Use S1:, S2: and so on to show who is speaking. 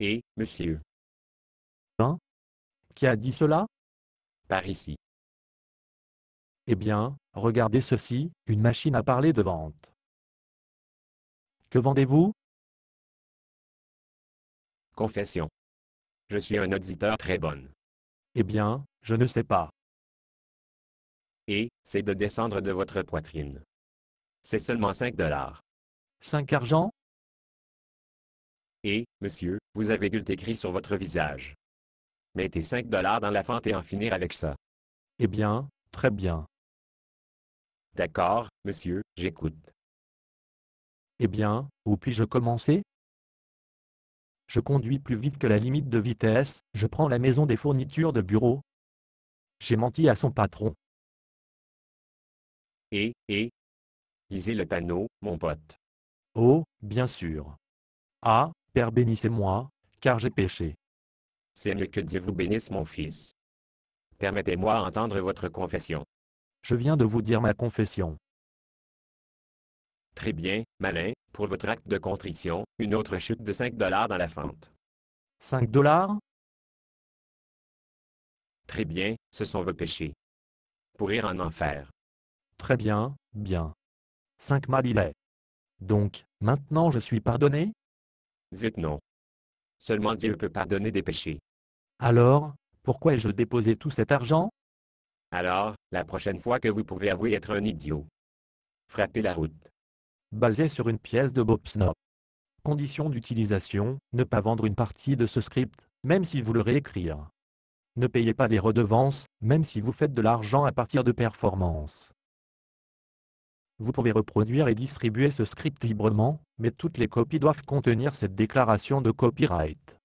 S1: Eh, monsieur Hein Qui a dit cela Par
S2: ici. Eh bien, regardez ceci, une machine à parler de vente. Que vendez-vous Confession. Je suis un auditeur très bonne. Eh bien, je ne sais pas.
S3: Et, c'est de descendre de votre poitrine. C'est seulement 5 dollars.
S1: 5 argent
S3: eh, monsieur, vous avez du écrit sur votre visage. Mettez 5 dollars dans la fente et en finir avec ça.
S2: Eh bien, très bien. D'accord, monsieur, j'écoute. Eh bien, où puis-je commencer Je
S1: conduis plus vite que la limite de vitesse, je prends la maison des fournitures de bureau. J'ai menti à son patron.
S3: Et, et Lisez le panneau, mon pote. Oh, bien sûr.
S1: Ah, Père bénissez-moi,
S3: car j'ai péché. Seigneur que Dieu vous bénisse mon fils. Permettez-moi d'entendre votre confession.
S1: Je viens de vous dire ma confession.
S3: Très bien, Malin, pour votre acte de contrition, une autre chute de 5 dollars dans la fente.
S2: 5 dollars Très bien, ce sont vos péchés. Pourrir en enfer. Très bien, bien. 5
S1: mal Donc, maintenant je suis pardonné
S3: non. Seulement Dieu peut pardonner des péchés.
S1: Alors, pourquoi ai-je déposé tout cet argent
S3: Alors, la prochaine fois que vous pouvez avouer être un idiot. Frappez la route.
S1: Basé sur une pièce de Bob Snop. Condition d'utilisation, ne pas vendre une partie de ce script, même si vous le réécrire. Ne payez pas les redevances, même si vous faites de l'argent à partir de performances. Vous pouvez reproduire et
S2: distribuer ce script librement, mais toutes les copies doivent contenir cette déclaration de copyright.